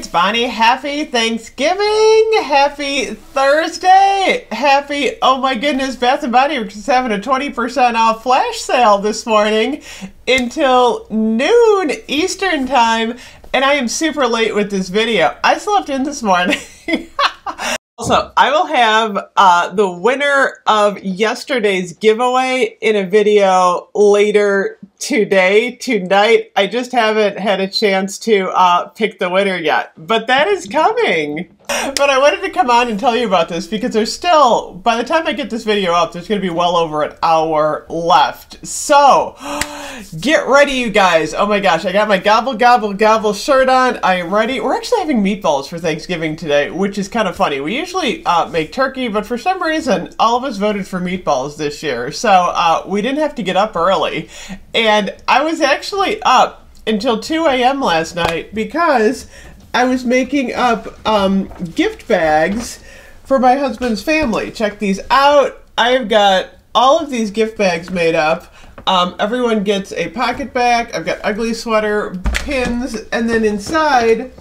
It's Bonnie, happy Thanksgiving, happy Thursday, happy, oh my goodness, Bath & Body Works is having a 20% off flash sale this morning until noon Eastern time, and I am super late with this video. I slept in this morning. also, I will have uh, the winner of yesterday's giveaway in a video later today, tonight. I just haven't had a chance to uh, pick the winner yet, but that is coming but I wanted to come on and tell you about this because there's still, by the time I get this video up, there's going to be well over an hour left. So, get ready, you guys. Oh my gosh, I got my gobble, gobble, gobble shirt on. I am ready. We're actually having meatballs for Thanksgiving today, which is kind of funny. We usually uh, make turkey, but for some reason, all of us voted for meatballs this year. So, uh, we didn't have to get up early. And I was actually up until 2 a.m. last night because I was making up um, gift bags for my husband's family. Check these out. I have got all of these gift bags made up. Um, everyone gets a pocket bag. I've got ugly sweater pins, and then inside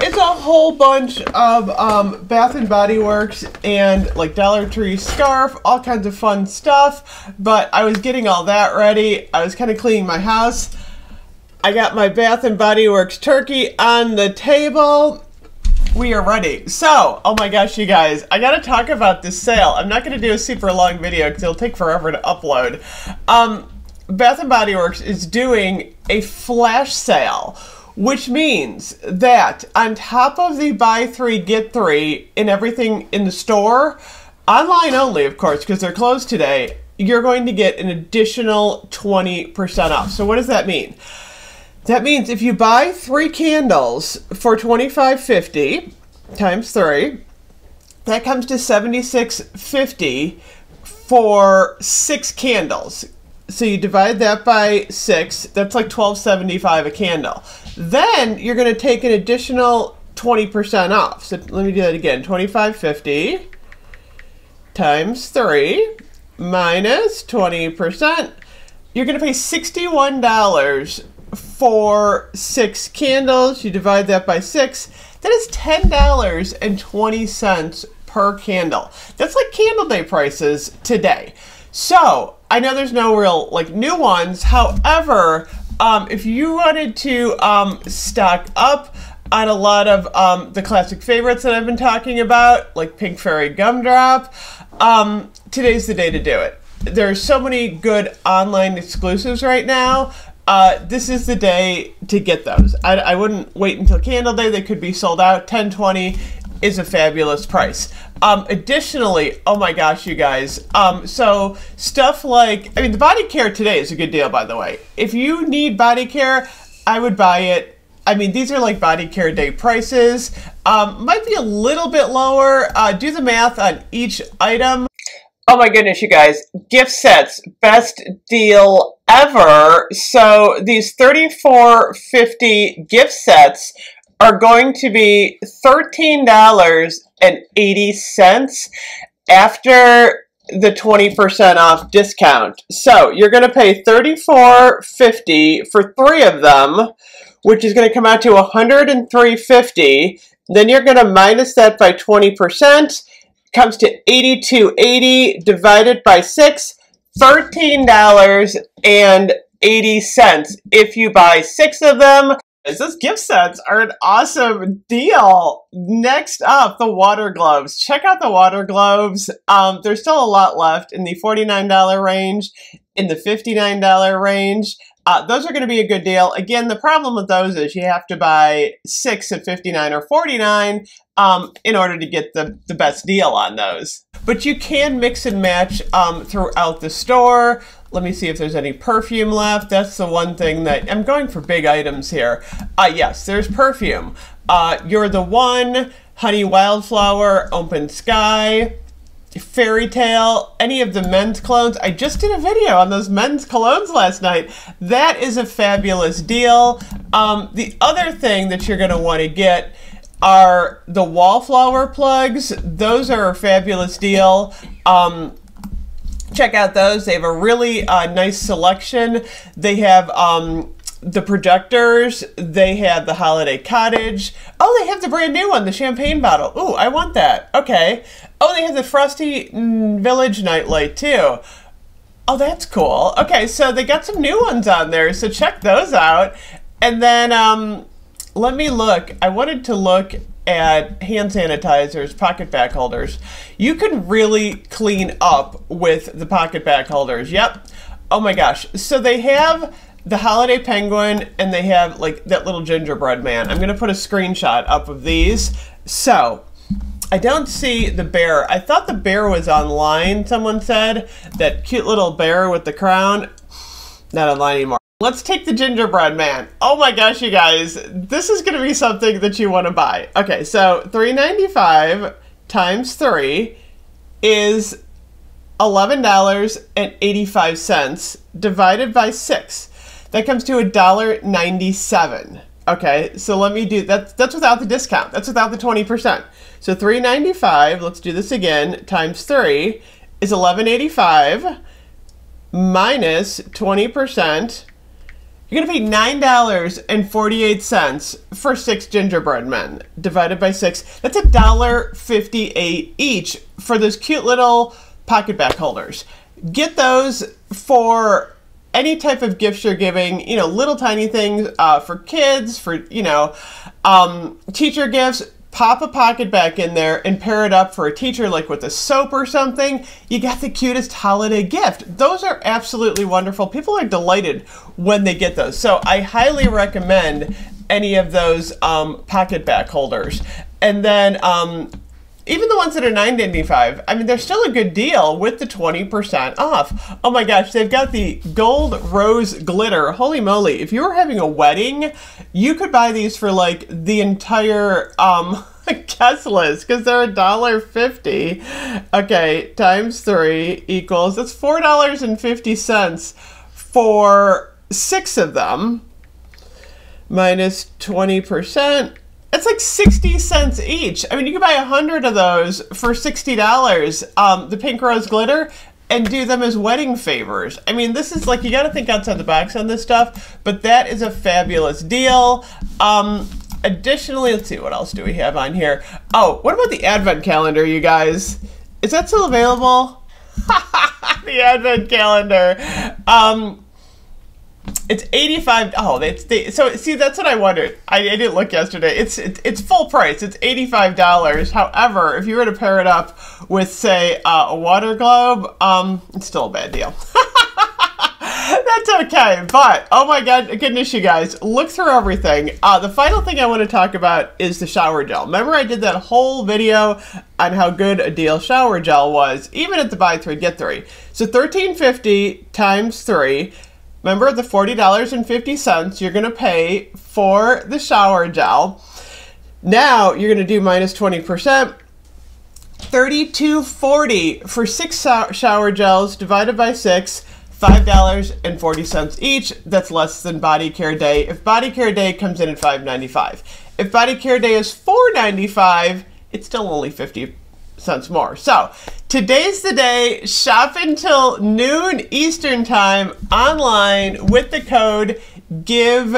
it's a whole bunch of um, Bath and Body Works and like Dollar Tree scarf, all kinds of fun stuff. But I was getting all that ready. I was kind of cleaning my house. I got my Bath and Body Works turkey on the table. We are ready. So, oh my gosh, you guys, I gotta talk about this sale. I'm not gonna do a super long video because it'll take forever to upload. Um, Bath and Body Works is doing a flash sale, which means that on top of the buy three, get three and everything in the store, online only, of course, because they're closed today, you're going to get an additional 20% off. So, what does that mean? That means if you buy three candles for twenty five fifty times three, that comes to seventy six fifty for six candles. So you divide that by six. That's like twelve seventy five a candle. Then you're going to take an additional twenty percent off. So let me do that again. Twenty five fifty times three minus twenty percent. You're going to pay sixty one dollars for six candles. You divide that by six. That is $10.20 per candle. That's like candle day prices today. So I know there's no real like new ones. However, um, if you wanted to um, stock up on a lot of um, the classic favorites that I've been talking about, like Pink Fairy Gumdrop, um, today's the day to do it. There are so many good online exclusives right now uh, this is the day to get those. I, I, wouldn't wait until candle day. They could be sold out. 1020 is a fabulous price. Um, additionally, oh my gosh, you guys. Um, so stuff like, I mean, the body care today is a good deal, by the way. If you need body care, I would buy it. I mean, these are like body care day prices. Um, might be a little bit lower. Uh, do the math on each item. Oh my goodness, you guys. Gift sets, best deal ever. So these 34.50 gift sets are going to be $13.80 after the 20% off discount. So you're going to pay $34.50 for three of them, which is going to come out to $103.50. Then you're going to minus that by 20% comes to 82.80 divided by 6, $13.80 if you buy 6 of them. Those gift sets are an awesome deal. Next up, the water gloves. Check out the water gloves. Um, there's still a lot left in the $49 range, in the $59 range. Uh, those are going to be a good deal. Again, the problem with those is you have to buy six at 59 or 49 um, in order to get the, the best deal on those. But you can mix and match um, throughout the store. Let me see if there's any perfume left. That's the one thing that I'm going for big items here. Uh, yes, there's perfume. Uh, You're the One, Honey Wildflower, Open Sky, Fairy Tale, any of the men's colognes. I just did a video on those men's colognes last night. That is a fabulous deal. Um, the other thing that you're going to want to get are the wallflower plugs. Those are a fabulous deal. Um, check out those. They have a really uh, nice selection. They have um, the projectors. They had the holiday cottage. Oh, they have the brand new one, the champagne bottle. Ooh, I want that. Okay. Oh, they have the frosty mm, village nightlight too. Oh, that's cool. Okay, so they got some new ones on there, so check those out. And then um, let me look. I wanted to look at hand sanitizers, pocket back holders. You can really clean up with the pocket back holders. Yep. Oh my gosh. So they have the holiday penguin and they have like that little gingerbread man. I'm gonna put a screenshot up of these. So I don't see the bear. I thought the bear was online, someone said. That cute little bear with the crown. Not online anymore. Let's take the gingerbread man. Oh my gosh, you guys. This is gonna be something that you wanna buy. Okay, so 395 times three is $11.85 divided by six. That comes to a dollar ninety-seven. Okay, so let me do that. That's without the discount. That's without the 20%. So 395, let's do this again, times three is 1185 minus 20%. You're gonna pay $9.48 for six gingerbread men divided by six. That's $1.58 each for those cute little pocket back holders. Get those for any type of gifts you're giving, you know, little tiny things uh, for kids, for, you know, um, teacher gifts, pop a pocket back in there and pair it up for a teacher, like with a soap or something. You got the cutest holiday gift. Those are absolutely wonderful. People are delighted when they get those. So I highly recommend any of those um, pocket back holders. And then um, even the ones that are 9.95 i mean they're still a good deal with the 20% off oh my gosh they've got the gold rose glitter holy moly if you were having a wedding you could buy these for like the entire um guest list because they're a dollar fifty okay times three equals that's four dollars and fifty cents for six of them minus 20% it's like 60 cents each. I mean, you can buy 100 of those for $60, um, the pink rose glitter, and do them as wedding favors. I mean, this is like, you got to think outside the box on this stuff, but that is a fabulous deal. Um, additionally, let's see, what else do we have on here? Oh, what about the advent calendar, you guys? Is that still available? the advent calendar. Um, it's eighty five. Oh, it's the, so. See, that's what I wondered. I, I didn't look yesterday. It's it's, it's full price. It's eighty five dollars. However, if you were to pair it up with say uh, a water globe, um, it's still a bad deal. that's okay. But oh my god, goodness, you guys, look through everything. Uh, the final thing I want to talk about is the shower gel. Remember, I did that whole video on how good a deal shower gel was, even at the buy three get three. So thirteen fifty times three Remember the $40.50 you're going to pay for the shower gel. Now you're going to do minus 20%. 32.40 for six shower gels divided by six, $5.40 each. That's less than body care day. If body care day comes in at $5.95. If body care day is $4.95, it's still only 50 cents more. So Today's the day. Shop until noon Eastern Time online with the code GIVE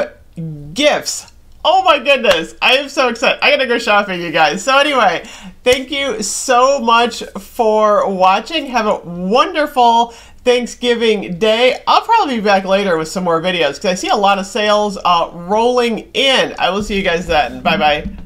GIFTS. Oh my goodness, I am so excited. I gotta go shopping, you guys. So, anyway, thank you so much for watching. Have a wonderful Thanksgiving Day. I'll probably be back later with some more videos because I see a lot of sales uh, rolling in. I will see you guys then. Bye bye.